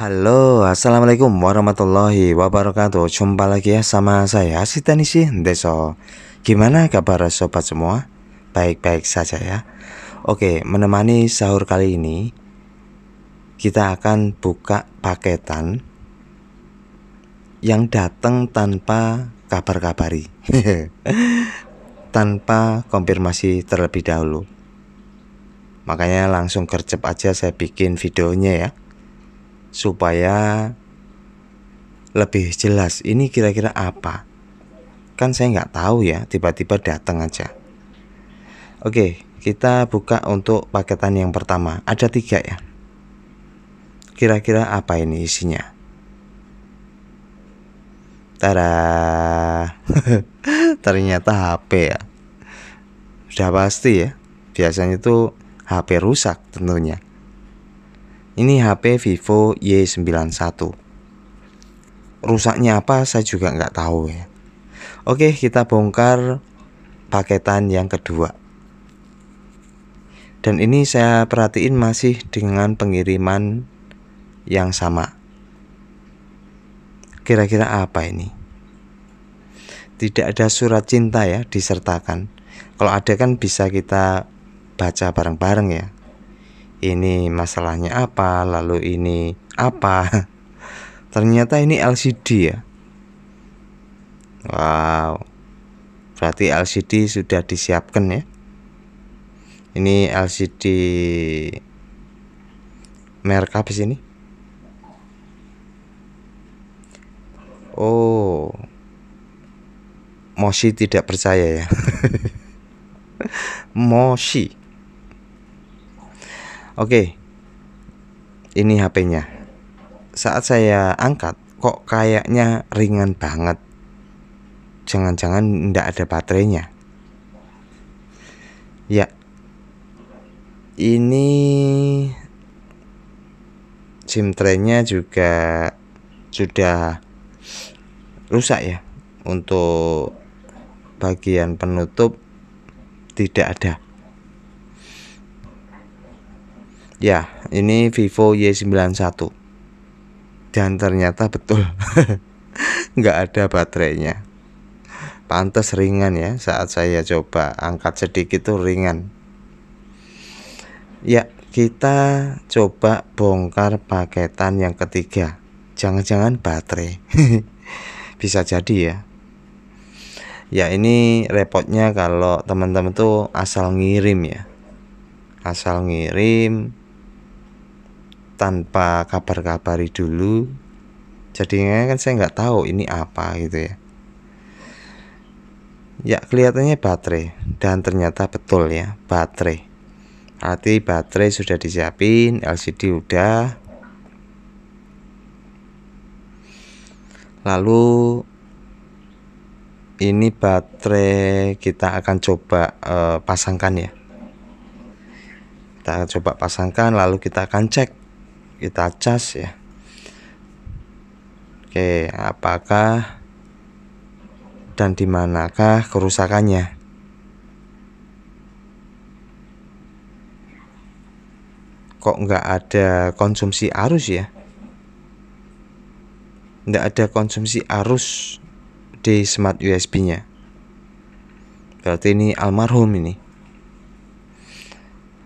Halo, Assalamualaikum warahmatullahi wabarakatuh Jumpa lagi ya sama saya, Sitanisi Deso Gimana kabar sobat semua? Baik-baik saja ya Oke, menemani sahur kali ini Kita akan buka paketan Yang datang tanpa kabar-kabari Tanpa konfirmasi terlebih dahulu Makanya langsung gercep aja saya bikin videonya ya supaya lebih jelas ini kira-kira apa kan saya nggak tahu ya tiba-tiba datang aja oke kita buka untuk paketan yang pertama ada tiga ya kira-kira apa ini isinya Tada ternyata HP ya sudah pasti ya biasanya itu HP rusak tentunya ini HP Vivo Y91. Rusaknya apa saya juga nggak tahu ya. Oke, kita bongkar paketan yang kedua. Dan ini saya perhatiin masih dengan pengiriman yang sama. Kira-kira apa ini? Tidak ada surat cinta ya disertakan. Kalau ada kan bisa kita baca bareng-bareng ya ini masalahnya apa, lalu ini apa. Ternyata ini LCD ya. Wow. Berarti LCD sudah disiapkan ya. Ini LCD merek apa sih ini? Oh. Moshi tidak percaya ya. Moshi Oke. Ini HP-nya. Saat saya angkat kok kayaknya ringan banget. Jangan-jangan ndak ada baterainya. Ya. Ini SIM tray-nya juga sudah rusak ya untuk bagian penutup tidak ada ya ini Vivo Y91 dan ternyata betul nggak ada baterainya pantas ringan ya saat saya coba angkat sedikit tuh ringan ya kita coba bongkar paketan yang ketiga jangan-jangan baterai bisa jadi ya ya ini repotnya kalau teman-teman tuh asal ngirim ya asal ngirim tanpa kabar-kabari dulu jadinya kan saya nggak tahu ini apa gitu ya ya kelihatannya baterai dan ternyata betul ya baterai arti baterai sudah disiapin LCD udah lalu ini baterai kita akan coba uh, pasangkan ya kita coba pasangkan lalu kita akan cek kita cas ya Oke apakah dan di manakah kerusakannya kok nggak ada konsumsi arus ya nggak ada konsumsi arus di smart USB nya berarti ini almarhum ini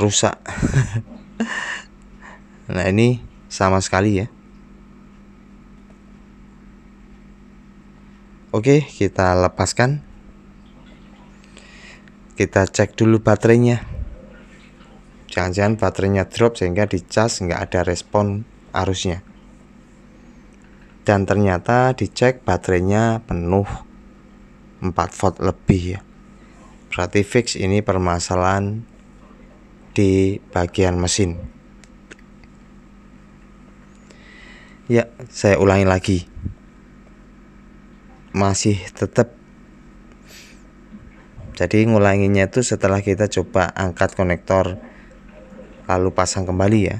rusak Nah ini sama sekali ya. Oke kita lepaskan. Kita cek dulu baterainya. Jangan-jangan baterainya drop sehingga di cas nggak ada respon arusnya. Dan ternyata dicek baterainya penuh 4 volt lebih ya. Berarti fix ini permasalahan di bagian mesin. Ya, saya ulangi lagi. Masih tetap. Jadi ngulanginya itu setelah kita coba angkat konektor lalu pasang kembali ya.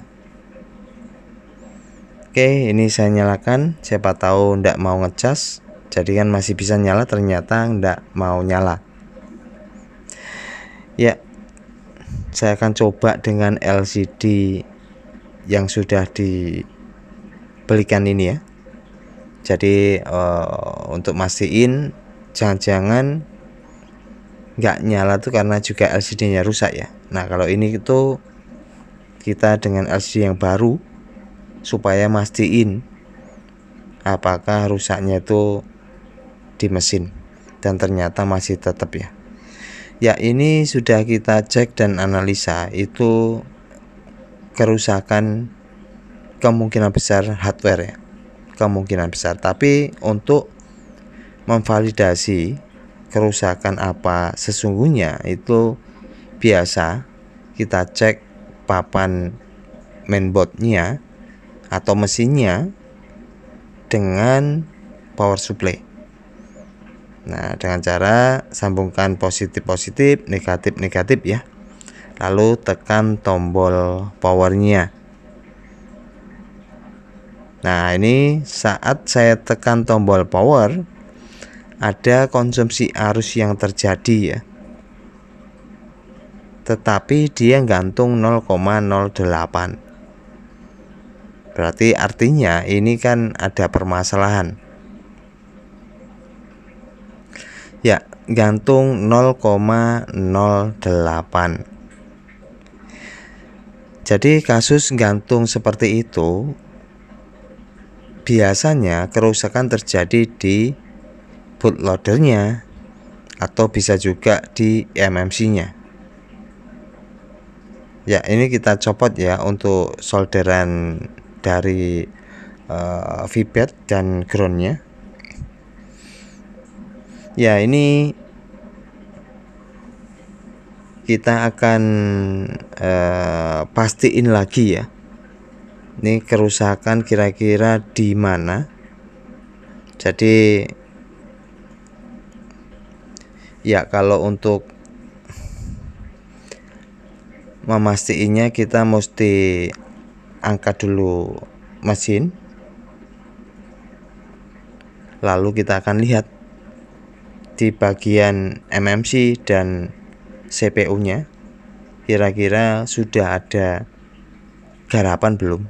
Oke, ini saya nyalakan. Siapa tahu ndak mau ngecas. Jadi kan masih bisa nyala ternyata ndak mau nyala. Ya. Saya akan coba dengan LCD yang sudah di belikan ini ya jadi uh, untuk mastiin jangan-jangan nggak nyala tuh karena juga LCD-nya rusak ya nah kalau ini itu kita dengan LCD yang baru supaya mastiin apakah rusaknya itu di mesin dan ternyata masih tetap ya ya ini sudah kita cek dan analisa itu kerusakan kemungkinan besar hardware ya kemungkinan besar tapi untuk memvalidasi kerusakan apa sesungguhnya itu biasa kita cek papan mainboardnya atau mesinnya dengan power supply Nah, dengan cara sambungkan positif-positif, negatif-negatif ya. Lalu tekan tombol powernya. Nah, ini saat saya tekan tombol power, ada konsumsi arus yang terjadi ya. Tetapi dia gantung 0,08. Berarti artinya ini kan ada permasalahan. Ya, gantung 0,08. Jadi kasus gantung seperti itu biasanya kerusakan terjadi di bootloadernya atau bisa juga di MMC-nya. Ya, ini kita copot ya untuk solderan dari uh, VBED dan dan groundnya. Ya, ini kita akan uh, pastiin lagi ya ini kerusakan kira-kira di mana jadi ya kalau untuk memastikannya kita mesti angkat dulu mesin lalu kita akan lihat di bagian MMC dan CPU nya kira-kira sudah ada garapan belum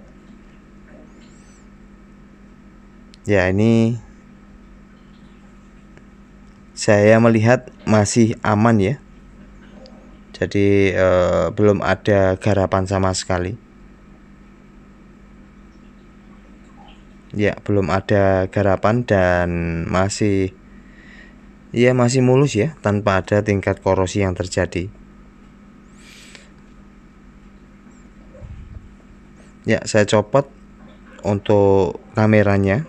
ya ini saya melihat masih aman ya jadi eh, belum ada garapan sama sekali ya belum ada garapan dan masih ya masih mulus ya tanpa ada tingkat korosi yang terjadi ya saya copot untuk kameranya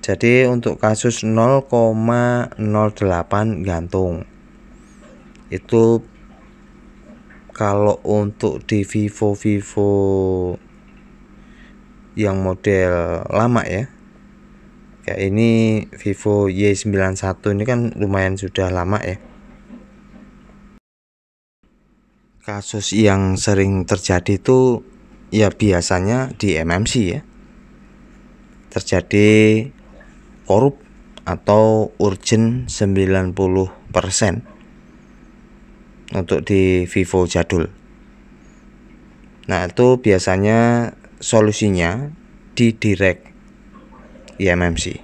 jadi untuk kasus 0,08 gantung itu kalau untuk di Vivo Vivo yang model lama ya kayak ini Vivo Y91 ini kan lumayan sudah lama ya kasus yang sering terjadi itu ya biasanya di MMC ya terjadi korup atau urgent 90% untuk di Vivo jadul. Nah, itu biasanya solusinya di direct IMMC.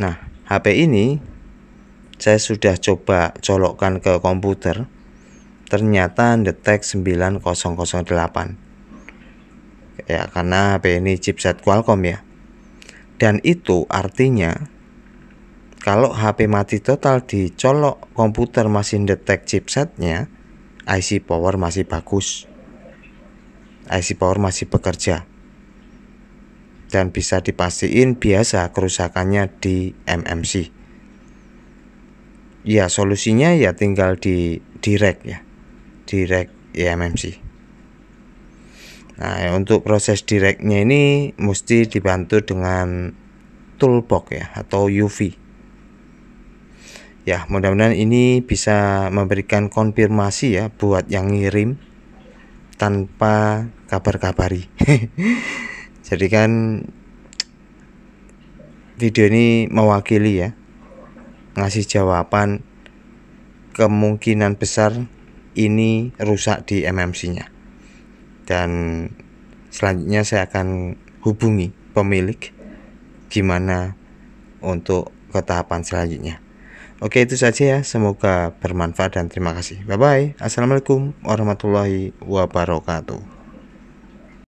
Nah, HP ini saya sudah coba colokkan ke komputer. Ternyata detek 9008. Ya, karena HP ini chipset Qualcomm ya. Dan itu artinya kalau HP mati total dicolok komputer masih detek chipsetnya, IC power masih bagus. IC power masih bekerja. Dan bisa dipastiin biasa kerusakannya di MMC. Ya solusinya ya tinggal di direct ya. Direct ya MMC. Nah, ya, untuk proses directnya ini mesti dibantu dengan toolbox ya atau UV. Ya, mudah-mudahan ini bisa memberikan konfirmasi ya buat yang ngirim tanpa kabar-kabari. Jadi kan video ini mewakili ya ngasih jawaban kemungkinan besar ini rusak di MMC-nya dan selanjutnya saya akan hubungi pemilik gimana untuk ke tahapan selanjutnya. Oke itu saja ya, semoga bermanfaat dan terima kasih. Bye bye. Assalamualaikum warahmatullahi wabarakatuh.